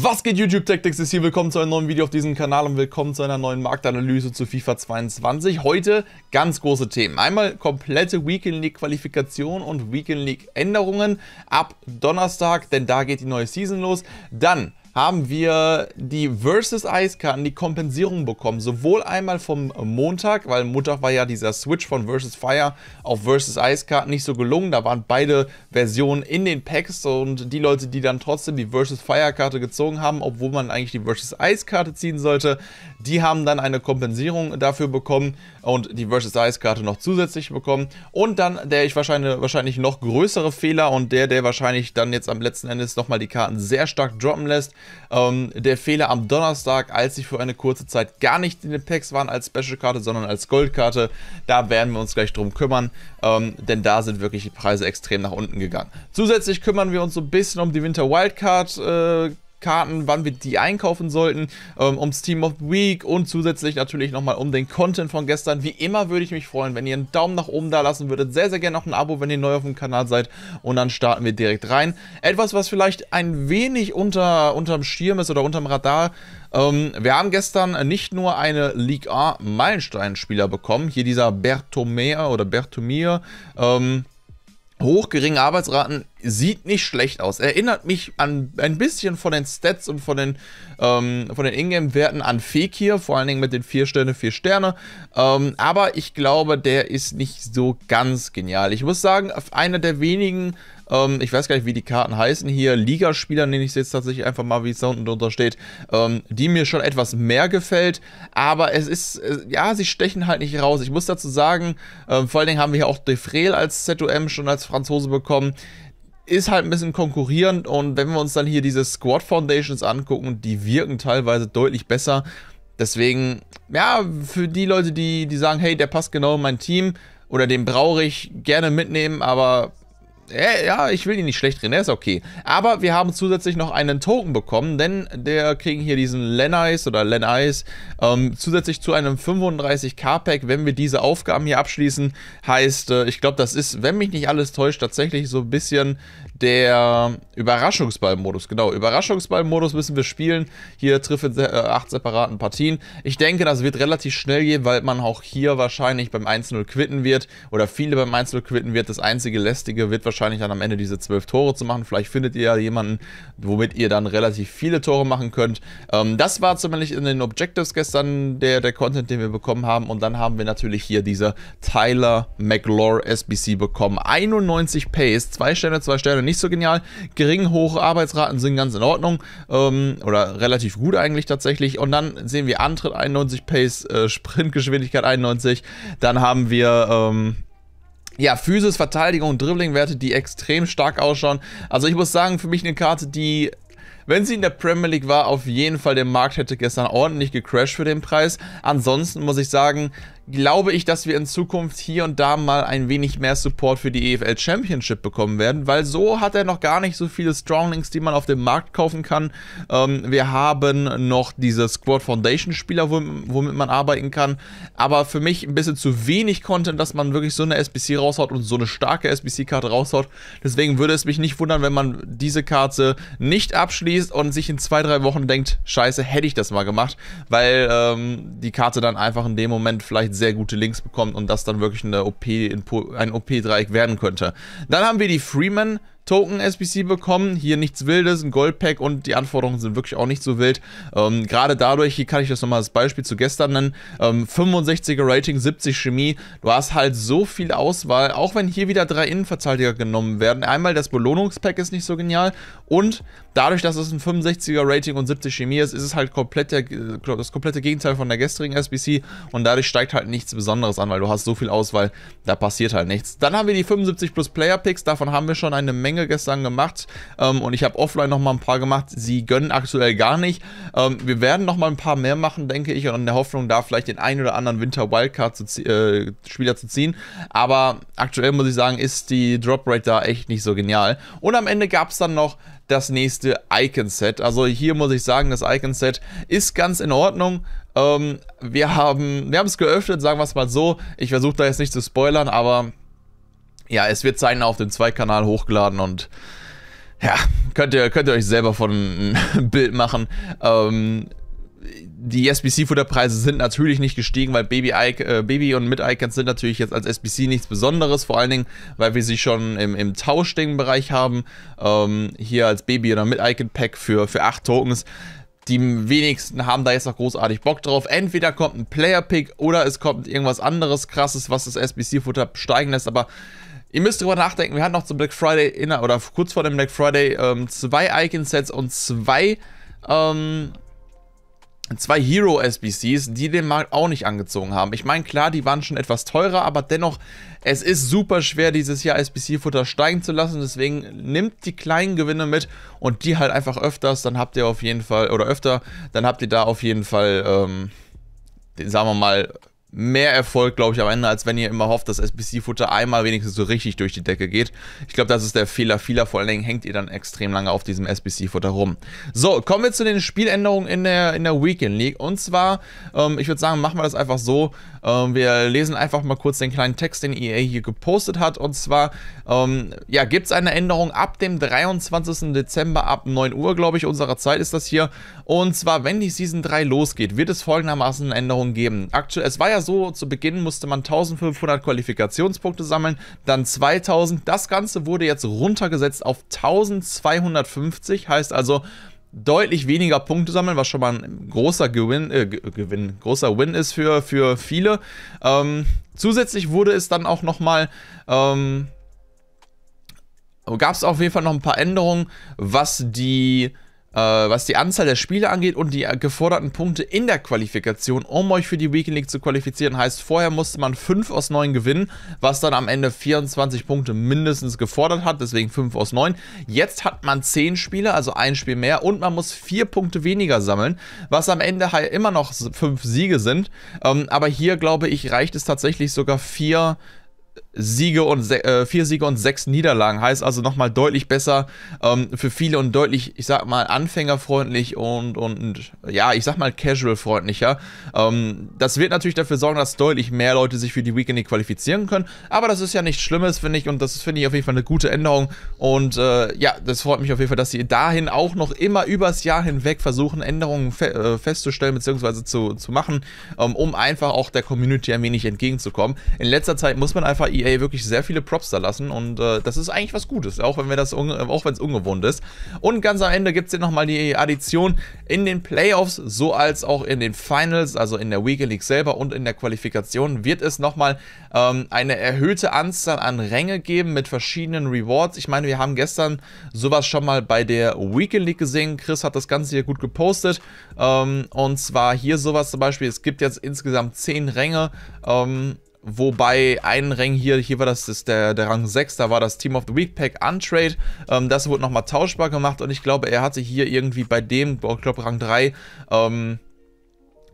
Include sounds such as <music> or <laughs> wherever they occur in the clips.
Was geht YouTube Tactics ist hier, willkommen zu einem neuen Video auf diesem Kanal und willkommen zu einer neuen Marktanalyse zu FIFA 22. Heute ganz große Themen. Einmal komplette Weekend League Qualifikation und Weekend League Änderungen ab Donnerstag, denn da geht die neue Season los. Dann haben wir die Versus Eiskarten, die Kompensierung bekommen. Sowohl einmal vom Montag, weil Montag war ja dieser Switch von Versus Fire auf Versus Eiskarten nicht so gelungen. Da waren beide Versionen in den Packs und die Leute, die dann trotzdem die Versus Fire Karte gezogen haben, obwohl man eigentlich die Versus Eiskarte ziehen sollte, die haben dann eine Kompensierung dafür bekommen und die Versus Eiskarte noch zusätzlich bekommen. Und dann der ich wahrscheinlich, wahrscheinlich noch größere Fehler und der, der wahrscheinlich dann jetzt am letzten Endes nochmal die Karten sehr stark droppen lässt, ähm, der Fehler am Donnerstag, als sie für eine kurze Zeit gar nicht in den Packs waren als Special-Karte, sondern als Gold-Karte. da werden wir uns gleich drum kümmern, ähm, denn da sind wirklich die Preise extrem nach unten gegangen. Zusätzlich kümmern wir uns so ein bisschen um die Winter Wildcard-Karte. Äh, Karten, wann wir die einkaufen sollten, ähm, ums Team of the Week und zusätzlich natürlich nochmal um den Content von gestern. Wie immer würde ich mich freuen, wenn ihr einen Daumen nach oben da lassen würdet. Sehr, sehr gerne noch ein Abo, wenn ihr neu auf dem Kanal seid. Und dann starten wir direkt rein. Etwas, was vielleicht ein wenig unter, unterm Schirm ist oder unterm Radar. Ähm, wir haben gestern nicht nur eine League A Meilenstein-Spieler bekommen. Hier dieser Bertomea oder Bertomir. Ähm, hochgeringen Arbeitsraten sieht nicht schlecht aus. Erinnert mich an ein bisschen von den Stats und von den, ähm, den Ingame-Werten an Fekir, vor allen Dingen mit den 4 Sterne, 4 Sterne. Ähm, aber ich glaube, der ist nicht so ganz genial. Ich muss sagen, einer der wenigen ähm, ich weiß gar nicht, wie die Karten heißen hier. Ligaspieler nenne ich es jetzt tatsächlich einfach mal, wie es da unten drunter steht. Ähm, die mir schon etwas mehr gefällt. Aber es ist, äh, ja, sie stechen halt nicht raus. Ich muss dazu sagen, ähm, vor allen Dingen haben wir hier auch Defrel als ZOM schon als Franzose bekommen ist halt ein bisschen konkurrierend und wenn wir uns dann hier diese Squad Foundations angucken, die wirken teilweise deutlich besser. Deswegen, ja, für die Leute, die, die sagen, hey, der passt genau in mein Team oder den brauche ich, gerne mitnehmen, aber ja, ich will ihn nicht schlecht reden, der ist okay. Aber wir haben zusätzlich noch einen Token bekommen, denn der kriegen hier diesen Lenice oder Lenice ähm, zusätzlich zu einem 35k-Pack, wenn wir diese Aufgaben hier abschließen. Heißt, äh, ich glaube, das ist, wenn mich nicht alles täuscht, tatsächlich so ein bisschen der Überraschungsball-Modus. Genau, Überraschungsball-Modus müssen wir spielen. Hier trifft in äh, acht separaten Partien. Ich denke, das wird relativ schnell gehen, weil man auch hier wahrscheinlich beim 1-0 quitten wird oder viele beim 1-0 quitten wird. Das einzige lästige wird wahrscheinlich wahrscheinlich dann am Ende diese zwölf Tore zu machen. Vielleicht findet ihr ja jemanden, womit ihr dann relativ viele Tore machen könnt. Ähm, das war zumindest in den Objectives gestern der, der Content, den wir bekommen haben. Und dann haben wir natürlich hier diese Tyler McLore SBC bekommen. 91 Pace, zwei Sterne, zwei Sterne, nicht so genial. Gering hohe Arbeitsraten sind ganz in Ordnung ähm, oder relativ gut eigentlich tatsächlich. Und dann sehen wir Antritt 91 Pace, äh, Sprintgeschwindigkeit 91. Dann haben wir... Ähm, ja, Physis, Verteidigung und Dribbling-Werte, die extrem stark ausschauen. Also ich muss sagen, für mich eine Karte, die, wenn sie in der Premier League war, auf jeden Fall den Markt hätte gestern ordentlich gecrashed für den Preis. Ansonsten muss ich sagen, glaube ich, dass wir in Zukunft hier und da mal ein wenig mehr Support für die EFL Championship bekommen werden, weil so hat er noch gar nicht so viele Stronglings, die man auf dem Markt kaufen kann. Ähm, wir haben noch diese Squad Foundation Spieler, womit man arbeiten kann, aber für mich ein bisschen zu wenig Content, dass man wirklich so eine SBC raushaut und so eine starke SBC-Karte raushaut. Deswegen würde es mich nicht wundern, wenn man diese Karte nicht abschließt und sich in zwei, drei Wochen denkt, scheiße, hätte ich das mal gemacht, weil ähm, die Karte dann einfach in dem Moment vielleicht sehr gute Links bekommt und das dann wirklich eine OP, ein OP-Dreieck werden könnte. Dann haben wir die Freeman, Token SBC bekommen. Hier nichts Wildes, ein Goldpack und die Anforderungen sind wirklich auch nicht so wild. Ähm, Gerade dadurch, hier kann ich das nochmal als Beispiel zu gestern nennen, ähm, 65er Rating, 70 Chemie. Du hast halt so viel Auswahl, auch wenn hier wieder drei Innenverteidiger genommen werden. Einmal das Belohnungspack ist nicht so genial und dadurch, dass es ein 65er Rating und 70 Chemie ist, ist es halt komplett der, äh, das komplette Gegenteil von der gestrigen SBC und dadurch steigt halt nichts Besonderes an, weil du hast so viel Auswahl, da passiert halt nichts. Dann haben wir die 75 plus Player Picks, davon haben wir schon eine Menge Menge gestern gemacht ähm, und ich habe offline noch mal ein paar gemacht. Sie gönnen aktuell gar nicht. Ähm, wir werden noch mal ein paar mehr machen, denke ich, und in der Hoffnung, da vielleicht den einen oder anderen Winter-Wildcard-Spieler zu, äh, zu ziehen. Aber aktuell muss ich sagen, ist die Drop-Rate da echt nicht so genial. Und am Ende gab es dann noch das nächste Icon-Set. Also hier muss ich sagen, das Icon-Set ist ganz in Ordnung. Ähm, wir haben wir es geöffnet, sagen wir es mal so. Ich versuche da jetzt nicht zu spoilern, aber ja, es wird sein auf dem Zweikanal hochgeladen und ja, könnt ihr, könnt ihr euch selber von ein <laughs> Bild machen. Ähm, die SBC-Futterpreise sind natürlich nicht gestiegen, weil Baby, äh, Baby und Mid-Icons sind natürlich jetzt als SBC nichts Besonderes, vor allen Dingen, weil wir sie schon im, im Tauschding-Bereich haben. Ähm, hier als Baby- oder Mid-Icon-Pack für, für 8 Tokens. Die wenigsten haben da jetzt noch großartig Bock drauf. Entweder kommt ein Player-Pick oder es kommt irgendwas anderes krasses, was das SBC-Futter steigen lässt, aber Ihr müsst drüber nachdenken, wir hatten noch zum Black Friday in, oder kurz vor dem Black Friday ähm, zwei Icon-Sets und zwei, ähm, zwei Hero-SBCs, die den Markt auch nicht angezogen haben. Ich meine, klar, die waren schon etwas teurer, aber dennoch, es ist super schwer, dieses Jahr SBC-Futter steigen zu lassen. Deswegen nimmt die kleinen Gewinne mit und die halt einfach öfters, dann habt ihr auf jeden Fall, oder öfter, dann habt ihr da auf jeden Fall, ähm, sagen wir mal, mehr Erfolg, glaube ich, am Ende, als wenn ihr immer hofft, dass SBC-Futter einmal wenigstens so richtig durch die Decke geht. Ich glaube, das ist der Fehler vieler. Vor allen Dingen hängt ihr dann extrem lange auf diesem SBC-Futter rum. So, kommen wir zu den Spieländerungen in der, in der Weekend League. Und zwar, ähm, ich würde sagen, machen wir das einfach so. Ähm, wir lesen einfach mal kurz den kleinen Text, den EA hier gepostet hat. Und zwar, ähm, ja, gibt es eine Änderung ab dem 23. Dezember ab 9 Uhr, glaube ich, unserer Zeit ist das hier. Und zwar, wenn die Season 3 losgeht, wird es folgendermaßen eine Änderung geben. Aktuell, es war ja so, zu Beginn musste man 1500 Qualifikationspunkte sammeln, dann 2000. Das Ganze wurde jetzt runtergesetzt auf 1250, heißt also deutlich weniger Punkte sammeln, was schon mal ein großer Gewinn, äh, Gewinn großer Win ist für, für viele. Ähm, zusätzlich wurde es dann auch nochmal... Ähm, Gab es auf jeden Fall noch ein paar Änderungen, was die äh, was die Anzahl der Spiele angeht und die geforderten Punkte in der Qualifikation. Um euch für die Weekend League zu qualifizieren, heißt, vorher musste man 5 aus 9 gewinnen, was dann am Ende 24 Punkte mindestens gefordert hat, deswegen 5 aus 9. Jetzt hat man 10 Spiele, also ein Spiel mehr und man muss 4 Punkte weniger sammeln, was am Ende halt immer noch 5 Siege sind. Ähm, aber hier, glaube ich, reicht es tatsächlich sogar 4 Siege und äh, vier Siege und sechs Niederlagen. Heißt also nochmal deutlich besser ähm, für viele und deutlich, ich sag mal, anfängerfreundlich und, und, ja, ich sag mal casual-freundlicher. Ähm, das wird natürlich dafür sorgen, dass deutlich mehr Leute sich für die Weekend qualifizieren können. Aber das ist ja nichts Schlimmes, finde ich, und das finde ich auf jeden Fall eine gute Änderung. Und äh, ja, das freut mich auf jeden Fall, dass sie dahin auch noch immer übers Jahr hinweg versuchen, Änderungen fe äh, festzustellen bzw. Zu, zu machen, ähm, um einfach auch der Community ein wenig entgegenzukommen. In letzter Zeit muss man einfach EA wirklich sehr viele Props da lassen und äh, das ist eigentlich was Gutes, auch wenn wir das äh, es ungewohnt ist. Und ganz am Ende gibt es hier nochmal die Addition in den Playoffs, so als auch in den Finals, also in der Weekend League selber und in der Qualifikation, wird es nochmal ähm, eine erhöhte Anzahl an Ränge geben mit verschiedenen Rewards. Ich meine, wir haben gestern sowas schon mal bei der Weekend League gesehen. Chris hat das Ganze hier gut gepostet. Ähm, und zwar hier sowas zum Beispiel, es gibt jetzt insgesamt 10 Ränge. Ähm, Wobei ein Rang hier, hier war das, das der, der Rang 6, da war das Team of the Week Pack Untrade. Ähm, das wurde nochmal tauschbar gemacht und ich glaube, er hatte hier irgendwie bei dem, ich glaube Rang 3, ähm,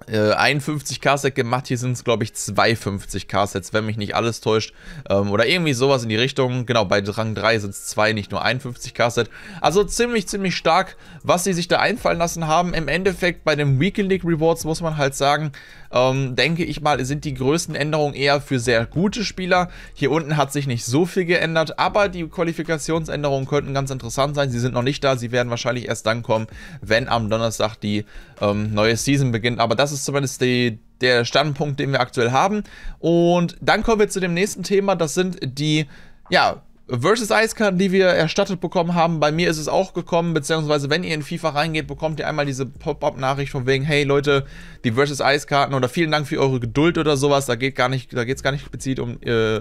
51k-Set äh, gemacht. Hier sind es, glaube ich, 250k-Sets, wenn mich nicht alles täuscht. Ähm, oder irgendwie sowas in die Richtung. Genau, bei Rang 3 sind es 2, nicht nur 51k-Set. Also ziemlich, ziemlich stark, was sie sich da einfallen lassen haben. Im Endeffekt bei den Weekend League Rewards muss man halt sagen, ähm, denke ich mal, sind die größten Änderungen eher für sehr gute Spieler. Hier unten hat sich nicht so viel geändert, aber die Qualifikationsänderungen könnten ganz interessant sein. Sie sind noch nicht da, sie werden wahrscheinlich erst dann kommen, wenn am Donnerstag die ähm, neue Season beginnt. Aber das das ist zumindest die, der Standpunkt, den wir aktuell haben. Und dann kommen wir zu dem nächsten Thema. Das sind die, ja, Versus Eiskarten, die wir erstattet bekommen haben. Bei mir ist es auch gekommen, beziehungsweise wenn ihr in FIFA reingeht, bekommt ihr einmal diese Pop-Up-Nachricht von wegen, hey Leute, die Versus Eiskarten oder vielen Dank für eure Geduld oder sowas. Da geht gar nicht, da geht es gar nicht explizit um äh,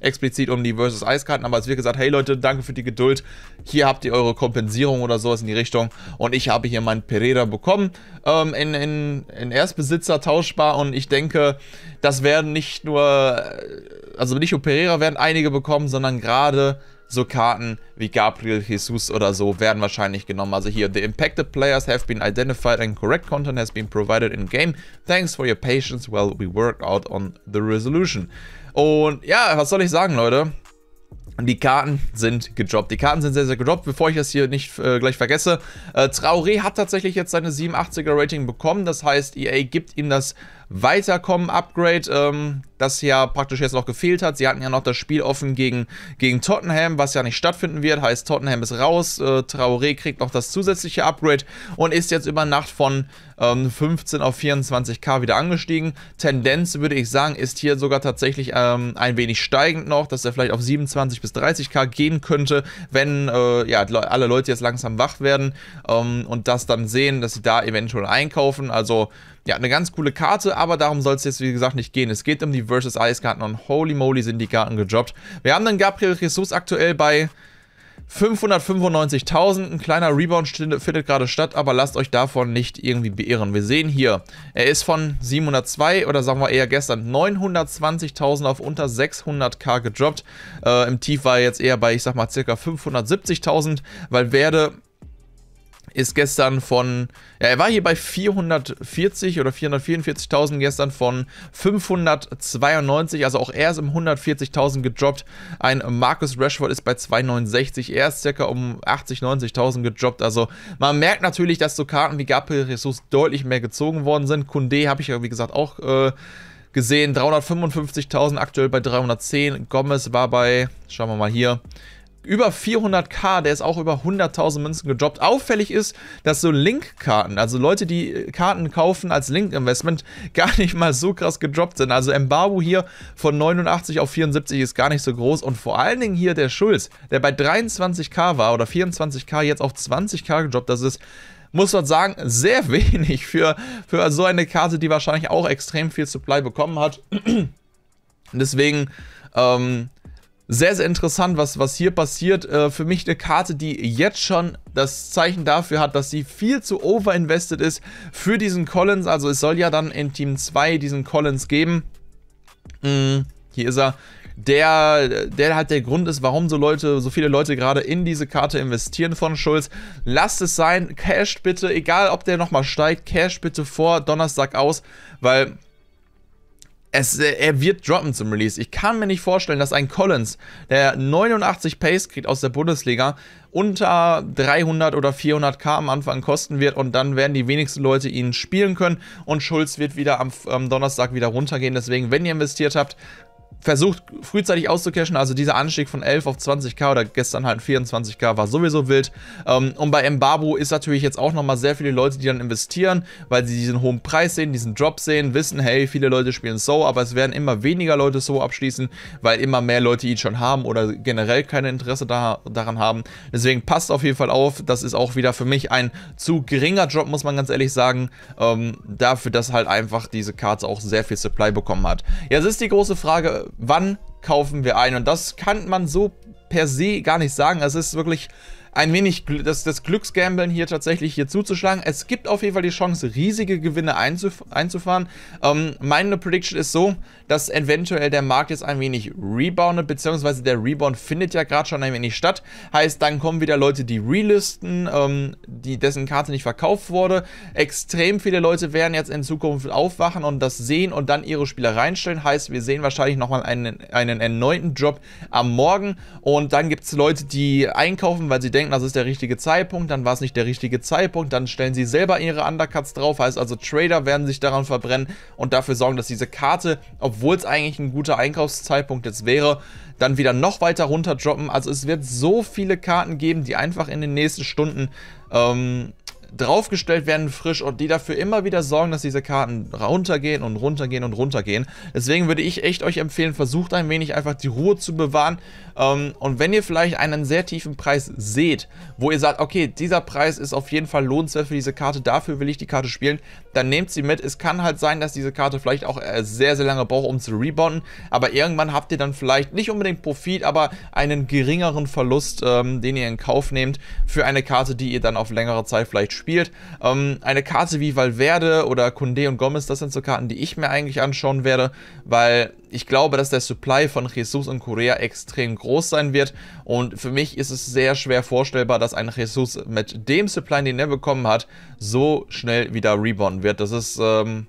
explizit um die Versus Eiskarten, aber es wird gesagt, hey Leute, danke für die Geduld, hier habt ihr eure Kompensierung oder sowas in die Richtung und ich habe hier meinen Pereira bekommen ähm, in, in, in Erstbesitzer tauschbar und ich denke, das werden nicht nur, äh, also nicht nur Pereira werden einige bekommen, sondern gerade so Karten wie Gabriel Jesus oder so werden wahrscheinlich genommen. Also hier, the impacted players have been identified and correct content has been provided in game. Thanks for your patience while we work out on the resolution. Und ja, was soll ich sagen, Leute? Die Karten sind gedroppt. Die Karten sind sehr, sehr gedroppt. Bevor ich das hier nicht äh, gleich vergesse, äh, Traoré hat tatsächlich jetzt seine 87er Rating bekommen. Das heißt, EA gibt ihm das Weiterkommen Upgrade, ähm, das ja praktisch jetzt noch gefehlt hat. Sie hatten ja noch das Spiel offen gegen, gegen Tottenham, was ja nicht stattfinden wird. Heißt, Tottenham ist raus. Äh, Traoré kriegt noch das zusätzliche Upgrade und ist jetzt über Nacht von ähm, 15 auf 24k wieder angestiegen. Tendenz, würde ich sagen, ist hier sogar tatsächlich ähm, ein wenig steigend noch, dass er vielleicht auf 27 bis 30k gehen könnte, wenn äh, ja, alle Leute jetzt langsam wach werden ähm, und das dann sehen, dass sie da eventuell einkaufen. Also ja, eine ganz coole Karte, aber darum soll es jetzt wie gesagt nicht gehen. Es geht um die Versus Ice Karten und holy moly sind die Karten gedroppt. Wir haben dann Gabriel Jesus aktuell bei 595.000. Ein kleiner Rebound findet gerade statt, aber lasst euch davon nicht irgendwie beirren. Wir sehen hier, er ist von 702 oder sagen wir eher gestern 920.000 auf unter 600k gedroppt. Äh, Im Tief war er jetzt eher bei, ich sag mal, circa 570.000, weil Werde ist gestern von, ja, er war hier bei 440 oder 444.000 gestern von 592, also auch er ist um 140.000 gedroppt. Ein Marcus Rashford ist bei 269, er ist circa um 80, 90.000 gedroppt. Also man merkt natürlich, dass so Karten wie Gabriel Jesus deutlich mehr gezogen worden sind. Kunde habe ich ja wie gesagt auch äh, gesehen, 355.000 aktuell bei 310. Gomez war bei, schauen wir mal hier, über 400k, der ist auch über 100.000 Münzen gedroppt. Auffällig ist, dass so Link-Karten, also Leute, die äh, Karten kaufen als Link-Investment, <laughs> gar nicht mal so krass gedroppt sind. Also Embargo hier von 89 auf 74 ist gar nicht so groß und vor allen Dingen hier der Schulz, der bei 23k war oder 24k, jetzt auf 20k gedroppt, das ist muss man sagen, sehr <laughs> wenig für, für so eine Karte, die wahrscheinlich auch extrem viel Supply bekommen hat. <clears throat> Deswegen, ähm, sehr, sehr interessant, was, was hier passiert. Äh, für mich eine Karte, die jetzt schon das Zeichen dafür hat, dass sie viel zu overinvested ist für diesen Collins. Also es soll ja dann in Team 2 diesen Collins geben. Hm, hier ist er. Der, der halt der Grund ist, warum so Leute, so viele Leute gerade in diese Karte investieren von Schulz. Lasst es sein, casht bitte, egal ob der nochmal steigt, casht bitte vor Donnerstag aus, weil es, äh, er wird droppen zum Release. Ich kann mir nicht vorstellen, dass ein Collins, der 89 Pace kriegt aus der Bundesliga, unter 300 oder 400k am Anfang kosten wird und dann werden die wenigsten Leute ihn spielen können und Schulz wird wieder am, am Donnerstag wieder runtergehen. Deswegen, wenn ihr investiert habt, versucht frühzeitig auszucashen, also dieser Anstieg von 11 auf 20k oder gestern halt 24k war sowieso wild. Ähm, und bei Mbabu ist natürlich jetzt auch nochmal sehr viele Leute, die dann investieren, weil sie diesen hohen Preis sehen, diesen Drop sehen, wissen, hey, viele Leute spielen So, aber es werden immer weniger Leute So abschließen, weil immer mehr Leute ihn schon haben oder generell kein Interesse da, daran haben. Deswegen passt auf jeden Fall auf, das ist auch wieder für mich ein zu geringer Drop, muss man ganz ehrlich sagen, ähm, dafür, dass halt einfach diese Karte auch sehr viel Supply bekommen hat. Jetzt ist die große Frage, wann kaufen wir ein? Und das kann man so per se gar nicht sagen. Es ist wirklich ein wenig das, das Glücksgambeln hier tatsächlich hier zuzuschlagen. Es gibt auf jeden Fall die Chance, riesige Gewinne einzuf einzufahren. Ähm, meine Prediction ist so, dass eventuell der Markt jetzt ein wenig reboundet, beziehungsweise der Rebound findet ja gerade schon ein wenig statt. Heißt, dann kommen wieder Leute, die relisten, ähm, die, dessen Karte nicht verkauft wurde. Extrem viele Leute werden jetzt in Zukunft aufwachen und das sehen und dann ihre Spieler reinstellen. Heißt, wir sehen wahrscheinlich nochmal einen, einen erneuten Drop am Morgen und dann gibt es Leute, die einkaufen, weil sie denken, denken, das ist der richtige Zeitpunkt, dann war es nicht der richtige Zeitpunkt, dann stellen sie selber ihre Undercuts drauf, heißt also Trader werden sich daran verbrennen und dafür sorgen, dass diese Karte, obwohl es eigentlich ein guter Einkaufszeitpunkt jetzt wäre, dann wieder noch weiter runter droppen. Also es wird so viele Karten geben, die einfach in den nächsten Stunden ähm, draufgestellt werden frisch und die dafür immer wieder sorgen, dass diese Karten runtergehen und runtergehen und runtergehen. Deswegen würde ich echt euch empfehlen, versucht ein wenig einfach die Ruhe zu bewahren. Ähm, und wenn ihr vielleicht einen sehr tiefen Preis seht, wo ihr sagt, okay, dieser Preis ist auf jeden Fall lohnenswert für diese Karte, dafür will ich die Karte spielen, dann nehmt sie mit. Es kann halt sein, dass diese Karte vielleicht auch äh, sehr, sehr lange braucht, um zu rebounden. Aber irgendwann habt ihr dann vielleicht nicht unbedingt Profit, aber einen geringeren Verlust, ähm, den ihr in Kauf nehmt für eine Karte, die ihr dann auf längere Zeit vielleicht spielt gespielt. Ähm, eine Karte wie Valverde oder Kunde und Gomez, das sind so Karten, die ich mir eigentlich anschauen werde, weil ich glaube, dass der Supply von Jesus und Korea extrem groß sein wird. Und für mich ist es sehr schwer vorstellbar, dass ein Jesus mit dem Supply, den er bekommen hat, so schnell wieder rebonden wird. Das ist... Ähm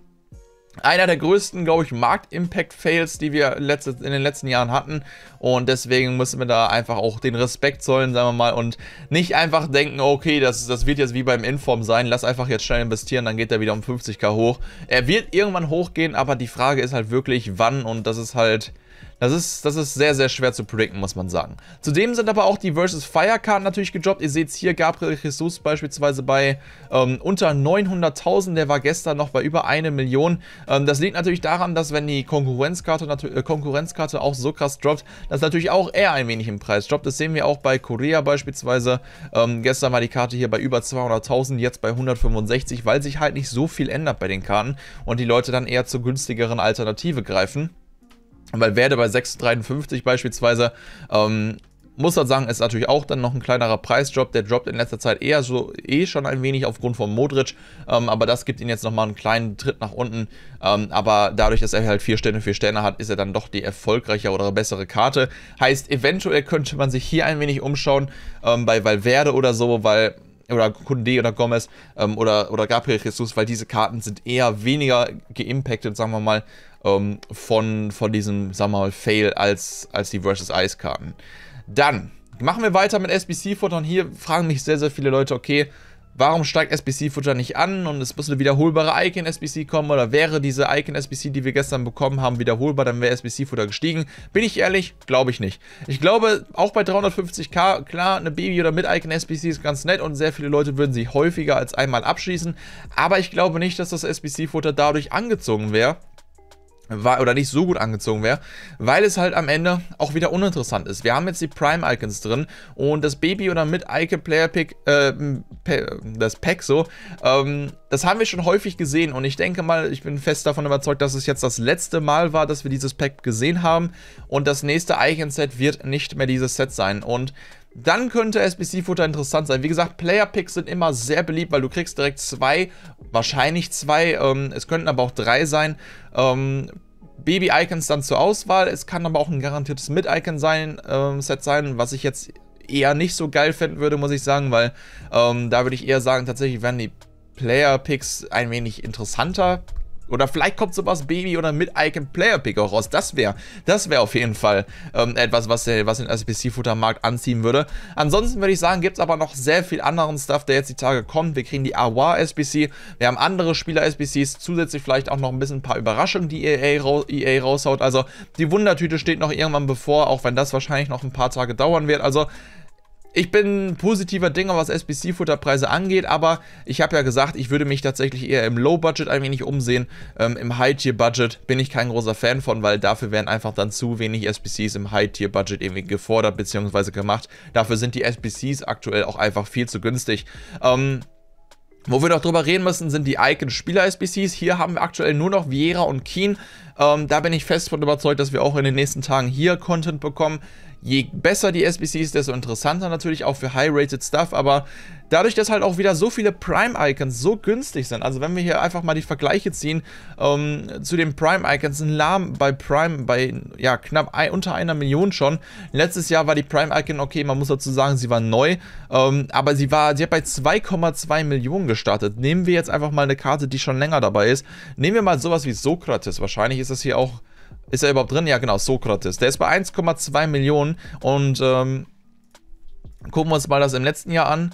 einer der größten, glaube ich, Markt-Impact-Fails, die wir letzte, in den letzten Jahren hatten. Und deswegen müssen wir da einfach auch den Respekt zollen, sagen wir mal, und nicht einfach denken, okay, das, das wird jetzt wie beim Inform sein, lass einfach jetzt schnell investieren, dann geht er wieder um 50k hoch. Er wird irgendwann hochgehen, aber die Frage ist halt wirklich, wann und das ist halt das ist, das ist sehr, sehr schwer zu predikten, muss man sagen. Zudem sind aber auch die Versus Fire Karten natürlich gejobbt. Ihr seht es hier, Gabriel Jesus beispielsweise bei ähm, unter 900.000. Der war gestern noch bei über 1 Million. Ähm, das liegt natürlich daran, dass wenn die Konkurrenzkarte, äh, Konkurrenzkarte auch so krass droppt, dass natürlich auch er ein wenig im Preis droppt. Das sehen wir auch bei Korea beispielsweise. Ähm, gestern war die Karte hier bei über 200.000, jetzt bei 165, weil sich halt nicht so viel ändert bei den Karten und die Leute dann eher zur günstigeren Alternative greifen. Weil Werde bei 6,53 beispielsweise, ähm, muss halt sagen, ist natürlich auch dann noch ein kleinerer Preisdrop. Der droppt in letzter Zeit eher so eh schon ein wenig aufgrund von Modric, ähm, aber das gibt ihn jetzt nochmal einen kleinen Tritt nach unten. Ähm, aber dadurch, dass er halt vier Sterne, vier Sterne hat, ist er dann doch die erfolgreichere oder bessere Karte. Heißt, eventuell könnte man sich hier ein wenig umschauen ähm, bei Valverde oder so, weil oder Kunde oder Gomez ähm, oder, oder Gabriel Jesus, weil diese Karten sind eher weniger geimpacted, sagen wir mal, ähm, von, von diesem, sagen wir mal, Fail als, als die Versus Ice Karten. Dann machen wir weiter mit SBC-Futter und hier fragen mich sehr, sehr viele Leute, okay, warum steigt SBC-Futter nicht an und es muss eine wiederholbare Icon-SBC kommen oder wäre diese Icon-SBC, die wir gestern bekommen haben, wiederholbar, dann wäre SBC-Futter gestiegen. Bin ich ehrlich? Glaube ich nicht. Ich glaube, auch bei 350k, klar, eine Baby- oder mit Icon-SBC ist ganz nett und sehr viele Leute würden sie häufiger als einmal abschießen, aber ich glaube nicht, dass das SBC-Futter dadurch angezogen wäre war oder nicht so gut angezogen wäre, weil es halt am Ende auch wieder uninteressant ist. Wir haben jetzt die Prime-Icons drin und das Baby- oder mit icon player pick äh, das Pack so, ähm, das haben wir schon häufig gesehen und ich denke mal, ich bin fest davon überzeugt, dass es jetzt das letzte Mal war, dass wir dieses Pack gesehen haben und das nächste Icon-Set wird nicht mehr dieses Set sein und dann könnte SBC-Futter interessant sein. Wie gesagt, Player-Picks sind immer sehr beliebt, weil du kriegst direkt zwei, wahrscheinlich zwei, ähm, es könnten aber auch drei sein, ähm, Baby-Icons dann zur Auswahl. Es kann aber auch ein garantiertes Mid-Icon sein, ähm, Set sein, was ich jetzt eher nicht so geil finden würde, muss ich sagen, weil ähm, da würde ich eher sagen, tatsächlich werden die Player-Picks ein wenig interessanter oder vielleicht kommt sowas Baby oder mit Icon Player Pick auch raus. Das wäre das wär auf jeden Fall ähm, etwas, was, was den SPC-Futtermarkt anziehen würde. Ansonsten würde ich sagen, gibt es aber noch sehr viel anderen Stuff, der jetzt die Tage kommt. Wir kriegen die Awa SPC, wir haben andere Spieler SPCs, zusätzlich vielleicht auch noch ein bisschen ein paar Überraschungen, die EA, raus, EA raushaut. Also die Wundertüte steht noch irgendwann bevor, auch wenn das wahrscheinlich noch ein paar Tage dauern wird. Also ich bin positiver Dinger, was SBC-Futterpreise angeht, aber ich habe ja gesagt, ich würde mich tatsächlich eher im Low-Budget ein wenig umsehen. Ähm, Im High-Tier-Budget bin ich kein großer Fan von, weil dafür werden einfach dann zu wenig SBCs im High-Tier-Budget irgendwie gefordert bzw. gemacht. Dafür sind die SBCs aktuell auch einfach viel zu günstig. Ähm, wo wir noch drüber reden müssen, sind die Icon-Spieler-SBCs. Hier haben wir aktuell nur noch Viera und Keen. Ähm, da bin ich fest von überzeugt, dass wir auch in den nächsten Tagen hier Content bekommen. Je besser die SBCs, desto interessanter natürlich auch für High-Rated Stuff, aber Dadurch, dass halt auch wieder so viele Prime-Icons so günstig sind, also wenn wir hier einfach mal die Vergleiche ziehen ähm, zu den Prime-Icons, ein Lahm bei Prime bei ja knapp ein, unter einer Million schon. Letztes Jahr war die Prime-Icon, okay, man muss dazu sagen, sie war neu, ähm, aber sie war, sie hat bei 2,2 Millionen gestartet. Nehmen wir jetzt einfach mal eine Karte, die schon länger dabei ist. Nehmen wir mal sowas wie Sokrates, wahrscheinlich ist das hier auch ist er überhaupt drin? Ja, genau, Sokrates. Der ist bei 1,2 Millionen und ähm, gucken wir uns mal das im letzten Jahr an.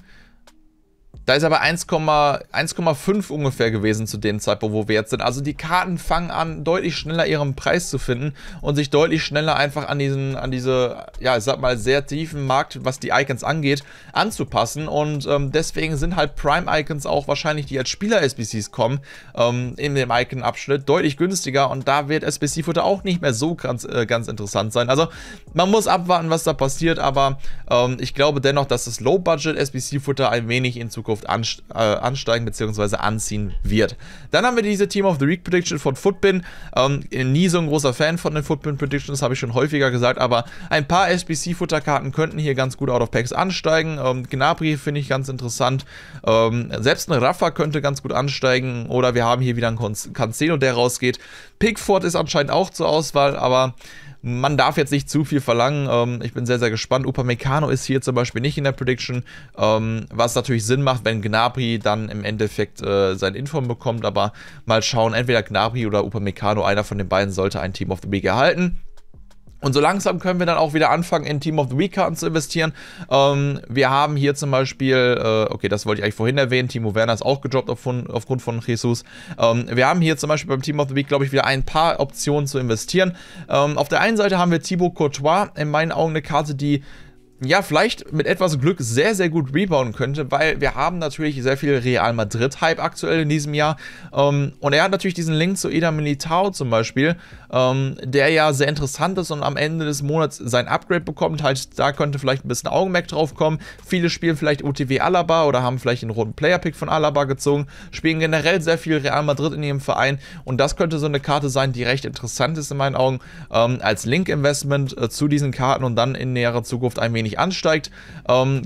Da ist aber 1,5 ungefähr gewesen zu dem Zeitpunkt, wo wir jetzt sind. Also die Karten fangen an, deutlich schneller ihren Preis zu finden und sich deutlich schneller einfach an diesen, an diese, ja, ich sag mal, sehr tiefen Markt, was die Icons angeht, anzupassen. Und ähm, deswegen sind halt Prime-Icons auch wahrscheinlich, die als Spieler-SBCs kommen, ähm, in dem Icon-Abschnitt deutlich günstiger. Und da wird SBC-Futter auch nicht mehr so ganz, äh, ganz interessant sein. Also man muss abwarten, was da passiert, aber ähm, ich glaube dennoch, dass das Low-Budget-SBC-Futter ein wenig in Zukunft Zukunft äh, ansteigen bzw. anziehen wird. Dann haben wir diese Team of the Week Prediction von Footbin. Ähm, nie so ein großer Fan von den Footbin Predictions, habe ich schon häufiger gesagt, aber ein paar SBC-Futterkarten könnten hier ganz gut out of Packs ansteigen. Ähm, Gnabry finde ich ganz interessant. Ähm, selbst ein Rafa könnte ganz gut ansteigen oder wir haben hier wieder einen Cancelo, der rausgeht. Pickford ist anscheinend auch zur Auswahl, aber man darf jetzt nicht zu viel verlangen. Ähm, ich bin sehr, sehr gespannt. Upamecano ist hier zum Beispiel nicht in der Prediction, ähm, was natürlich Sinn macht, wenn Gnabry dann im Endeffekt äh, sein Inform bekommt. Aber mal schauen, entweder Gnabry oder Upamecano, einer von den beiden sollte ein Team of the Week erhalten. Und so langsam können wir dann auch wieder anfangen, in Team of the Week-Karten zu investieren. Ähm, wir haben hier zum Beispiel, äh, okay, das wollte ich eigentlich vorhin erwähnen, Timo Werner ist auch gedroppt auf aufgrund von Jesus. Ähm, wir haben hier zum Beispiel beim Team of the Week, glaube ich, wieder ein paar Optionen zu investieren. Ähm, auf der einen Seite haben wir Thibaut Courtois, in meinen Augen eine Karte, die ja, vielleicht mit etwas Glück sehr, sehr gut rebounden könnte, weil wir haben natürlich sehr viel Real Madrid-Hype aktuell in diesem Jahr. Ähm, und er hat natürlich diesen Link zu Eda Militao zum Beispiel, ähm, der ja sehr interessant ist und am Ende des Monats sein Upgrade bekommt. Halt, da könnte vielleicht ein bisschen Augenmerk drauf kommen. Viele spielen vielleicht OTW Alaba oder haben vielleicht einen roten Player-Pick von Alaba gezogen, spielen generell sehr viel Real Madrid in ihrem Verein. Und das könnte so eine Karte sein, die recht interessant ist in meinen Augen, ähm, als Link-Investment äh, zu diesen Karten und dann in näherer Zukunft ein wenig wenig ansteigt. Ähm,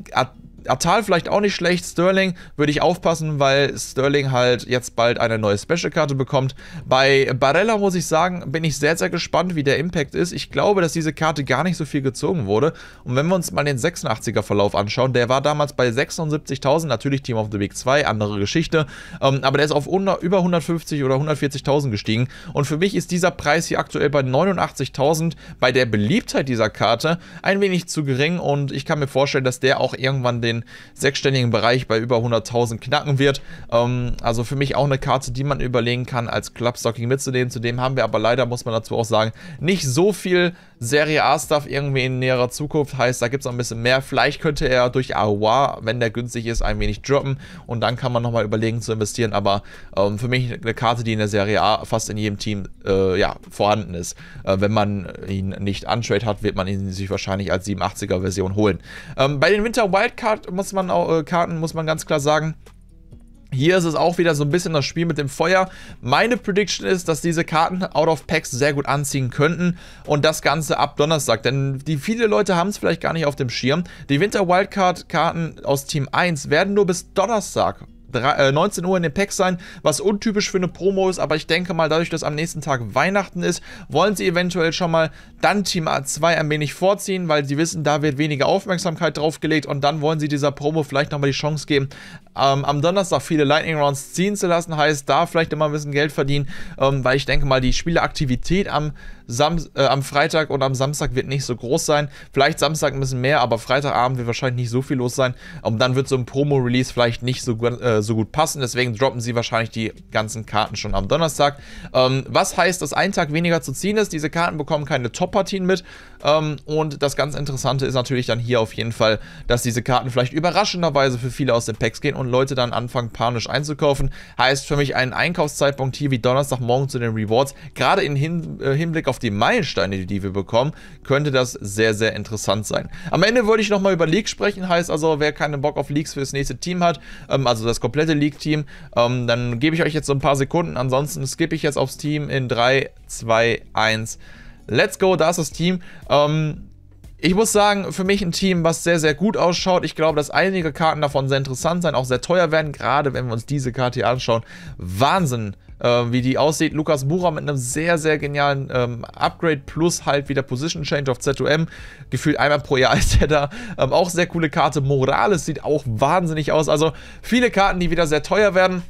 Atal vielleicht auch nicht schlecht. Sterling würde ich aufpassen, weil Sterling halt jetzt bald eine neue Special-Karte bekommt. Bei Barella muss ich sagen, bin ich sehr, sehr gespannt, wie der Impact ist. Ich glaube, dass diese Karte gar nicht so viel gezogen wurde. Und wenn wir uns mal den 86er Verlauf anschauen, der war damals bei 76.000, natürlich Team of the Week 2, andere Geschichte. Ähm, aber der ist auf über 150 oder 140.000 gestiegen. Und für mich ist dieser Preis hier aktuell bei 89.000 bei der Beliebtheit dieser Karte ein wenig zu gering. Und ich kann mir vorstellen, dass der auch irgendwann den den sechsstelligen Bereich bei über 100.000 knacken wird. Ähm, also für mich auch eine Karte, die man überlegen kann, als Clubstocking mitzunehmen. Zudem haben wir aber leider, muss man dazu auch sagen, nicht so viel Serie A-Stuff irgendwie in näherer Zukunft. Heißt, da gibt es noch ein bisschen mehr. Vielleicht könnte er durch AOA, wenn der günstig ist, ein wenig droppen und dann kann man nochmal überlegen zu investieren. Aber ähm, für mich eine Karte, die in der Serie A fast in jedem Team äh, ja, vorhanden ist. Äh, wenn man ihn nicht untrade hat, wird man ihn sich wahrscheinlich als 87er Version holen. Ähm, bei den Winter Wildcard muss man auch, äh, Karten muss man ganz klar sagen, hier ist es auch wieder so ein bisschen das Spiel mit dem Feuer. Meine Prediction ist, dass diese Karten out of Packs sehr gut anziehen könnten und das Ganze ab Donnerstag, denn die viele Leute haben es vielleicht gar nicht auf dem Schirm. Die Winter Wildcard Karten aus Team 1 werden nur bis Donnerstag 19 äh, Uhr in den Packs sein, was untypisch für eine Promo ist, aber ich denke mal, dadurch, dass am nächsten Tag Weihnachten ist, wollen sie eventuell schon mal dann Team A2 ein wenig vorziehen, weil sie wissen, da wird weniger Aufmerksamkeit draufgelegt und dann wollen sie dieser Promo vielleicht nochmal die Chance geben, ähm, am Donnerstag viele Lightning Rounds ziehen zu lassen, heißt da vielleicht immer ein bisschen Geld verdienen, ähm, weil ich denke mal, die Spieleaktivität am, Sam äh, am Freitag und am Samstag wird nicht so groß sein. Vielleicht Samstag ein bisschen mehr, aber Freitagabend wird wahrscheinlich nicht so viel los sein und dann wird so ein Promo-Release vielleicht nicht so, äh, so gut passen. Deswegen droppen sie wahrscheinlich die ganzen Karten schon am Donnerstag. Ähm, was heißt, dass ein Tag weniger zu ziehen ist? Diese Karten bekommen keine Top-Partien mit. Ähm, und das ganz Interessante ist natürlich dann hier auf jeden Fall, dass diese Karten vielleicht überraschenderweise für viele aus den Packs gehen und Leute dann anfangen panisch einzukaufen. Heißt für mich ein Einkaufszeitpunkt hier wie Donnerstagmorgen zu den Rewards. Gerade im Hin äh, Hinblick auf die Meilensteine, die wir bekommen, könnte das sehr, sehr interessant sein. Am Ende würde ich nochmal über Leaks sprechen. Heißt also, wer keinen Bock auf Leaks fürs nächste Team hat, ähm, also das kommt komplette League-Team. Ähm, dann gebe ich euch jetzt so ein paar Sekunden. Ansonsten skippe ich jetzt aufs Team in 3, 2, 1. Let's go, da ist das Team. Ähm, ich muss sagen, für mich ein Team, was sehr, sehr gut ausschaut. Ich glaube, dass einige Karten davon sehr interessant sein, auch sehr teuer werden, gerade wenn wir uns diese Karte hier anschauen. Wahnsinn, äh, wie die aussieht. Lukas Mura mit einem sehr, sehr genialen ähm, Upgrade plus halt wieder Position Change auf ZOM. Gefühlt einmal pro Jahr <laughs> ist er da. Ähm, auch sehr coole Karte. Morales sieht auch wahnsinnig aus. Also viele Karten, die wieder sehr teuer werden.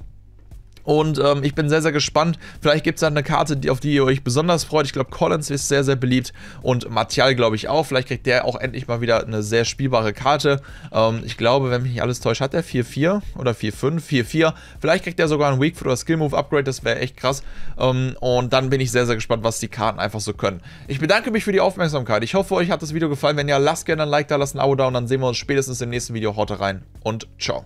Und ähm, ich bin sehr, sehr gespannt. Vielleicht gibt es da eine Karte, die, auf die ihr euch besonders freut. Ich glaube, Collins ist sehr, sehr beliebt und Martial, glaube ich, auch. Vielleicht kriegt der auch endlich mal wieder eine sehr spielbare Karte. Ähm, ich glaube, wenn mich nicht alles täuscht, hat er 4-4 oder 4-5, 4-4. Vielleicht kriegt er sogar ein Weakfoot oder Skill-Move-Upgrade, das wäre echt krass. Ähm, und dann bin ich sehr, sehr gespannt, was die Karten einfach so können. Ich bedanke mich für die Aufmerksamkeit. Ich hoffe, euch hat das Video gefallen. Wenn ja, lasst gerne ein Like da, lasst ein Abo da und dann sehen wir uns spätestens im nächsten Video. Haut rein und ciao.